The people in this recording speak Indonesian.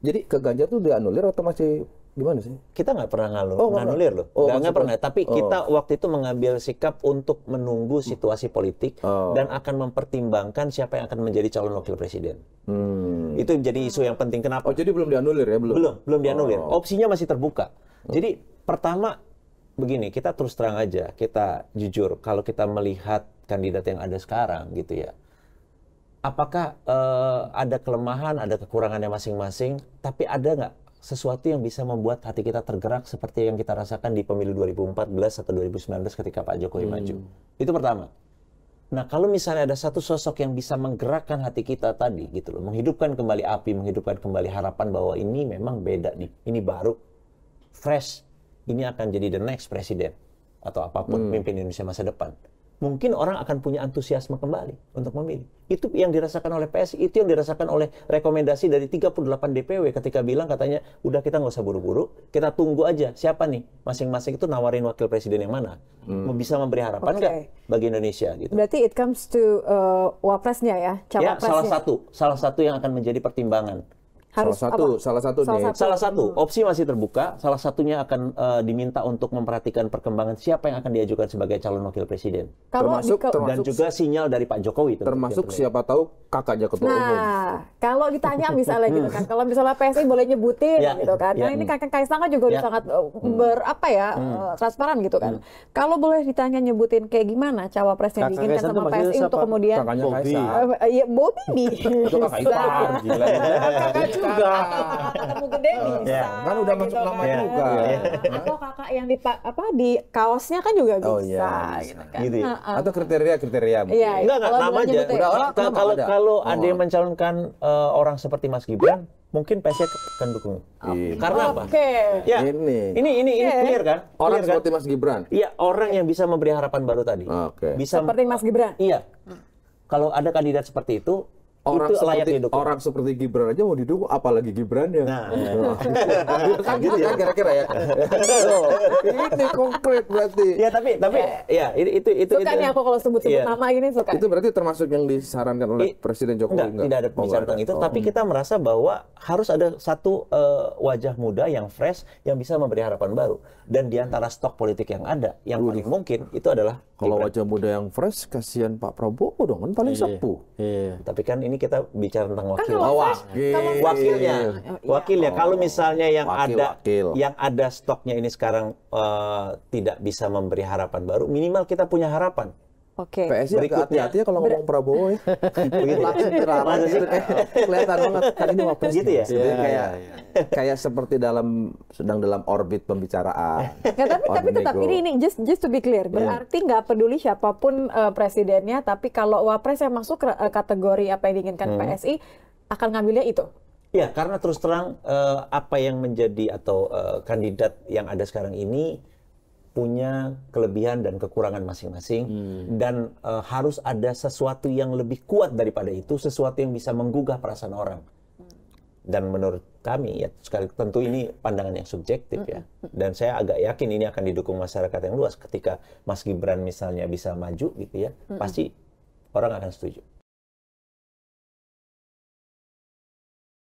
Jadi ke Ganjar tuh dianulir atau masih gimana sih? Kita nggak pernah ngalur, oh, nganulir loh. Oh, nggak pernah. Tapi oh. kita waktu itu mengambil sikap untuk menunggu situasi politik oh. dan akan mempertimbangkan siapa yang akan menjadi calon wakil presiden. Hmm. Itu jadi isu yang penting. Kenapa? Oh, jadi belum dianulir ya? Belum. Belum, belum dianulir. Oh. Opsinya masih terbuka. Oh. Jadi pertama begini, kita terus terang aja, kita jujur kalau kita melihat kandidat yang ada sekarang gitu ya apakah uh, ada kelemahan, ada kekurangannya masing-masing, tapi ada nggak sesuatu yang bisa membuat hati kita tergerak seperti yang kita rasakan di pemilu 2014 atau 2019 ketika Pak Jokowi hmm. maju. Itu pertama. Nah, kalau misalnya ada satu sosok yang bisa menggerakkan hati kita tadi gitu loh, menghidupkan kembali api, menghidupkan kembali harapan bahwa ini memang beda nih, ini baru fresh, ini akan jadi the next president atau apapun hmm. pemimpin Indonesia masa depan mungkin orang akan punya antusiasme kembali untuk memilih. Itu yang dirasakan oleh PSI, itu yang dirasakan oleh rekomendasi dari 38 DPW ketika bilang katanya, udah kita nggak usah buru-buru, kita tunggu aja siapa nih masing-masing itu nawarin wakil presiden yang mana. Hmm. Bisa memberi harapan nggak okay. bagi Indonesia? Gitu. Berarti it comes to uh, wapresnya ya, Ya, salah satu, salah satu yang akan menjadi pertimbangan harus salah satu apa? salah satu salah nih. satu salah satu opsi masih terbuka salah satunya akan uh, diminta untuk memperhatikan perkembangan siapa yang akan diajukan sebagai calon wakil presiden kalau termasuk, termasuk dan juga sinyal dari Pak Jokowi termasuk siapa tahu kakaknya ketua nah, umum nah kalau ditanya misalnya gitu kan hmm. kalau misalnya PSI boleh nyebutin ya, gitu kan ya, nah ini kakak Kaisang kan juga ya. sangat eh, hmm. berapa ya hmm. uh, transparan gitu kan hmm. kalau boleh ditanya nyebutin kayak gimana cawapres yang diinginkan sama PSI siapa? untuk kemudian kakaknya Kaisang uh, ya Bobi itu kakak ipar juga. Ketemu gede iya. bisa. kan udah gitu masuk kan. nama iya. juga. Atau iya. kakak yang di apa di kaosnya kan juga oh, bisa. Oh, iya, gitu, kan. gitu. Ya? Atau kriteria kriteria. Iya, enggak enggak nama aja. Udah, kalau kalau oh. ada yang mencalonkan eh, orang seperti Mas Gibran, mungkin PSI akan dukung. Okay. Gitu. Karena apa? Okay. Ya, ini. Ini ini okay. ini clear kan? Orang kan? seperti kan? Mas Gibran. Iya, orang yang bisa memberi harapan baru tadi. Okay. Bisa seperti Mas Gibran. Iya. Kalau ada kandidat seperti itu, orang itu seperti didukung. orang seperti Gibran aja mau didukung apalagi Gibran ya nah, gitu. nah. Gitu kan gitu ya kira-kira ya so, ini konkret berarti ya tapi tapi ya, ya itu itu itu suka itu, nih aku kalau sebut sebut ya. nama ini suka itu berarti termasuk yang disarankan oleh I, Presiden Jokowi enggak, enggak? tidak ada oh, pembicaraan tentang itu oh. tapi kita merasa bahwa harus ada satu uh, wajah muda yang fresh yang bisa memberi harapan baru dan diantara stok politik yang ada yang Udah. paling mungkin itu adalah kalau Gibran. wajah muda yang fresh kasihan Pak Prabowo dong kan paling iya. sepuh iya. tapi kan ini kita bicara tentang wakil. Kan wakil. Wakilnya. Iya, iya, iya, ya, Wakilnya. Kalau misalnya yang wakil, ada wakil. yang ada stoknya ini sekarang uh, tidak bisa memberi harapan baru, minimal kita punya harapan. Oke. Okay. PSI agak hati-hati ya kalau ngomong Prabowo ya. Begitu ya. langsung terarah gitu. kelihatan banget kan ini wapres gitu ya. Jadi iya, kayak iya, iya, kayak seperti dalam sedang dalam orbit pembicaraan. Ya, tapi tapi tetap ini ini just just to be clear berarti nggak yeah. peduli siapapun uh, presidennya tapi kalau wapres yang masuk uh, kategori apa yang diinginkan hmm. PSI akan ngambilnya itu. Ya, karena terus terang uh, apa yang menjadi atau uh, kandidat yang ada sekarang ini punya kelebihan dan kekurangan masing-masing hmm. dan e, harus ada sesuatu yang lebih kuat daripada itu sesuatu yang bisa menggugah perasaan orang dan menurut kami ya sekali tentu ini pandangan yang subjektif ya dan saya agak yakin ini akan didukung masyarakat yang luas ketika Mas Gibran misalnya bisa maju gitu ya pasti orang akan setuju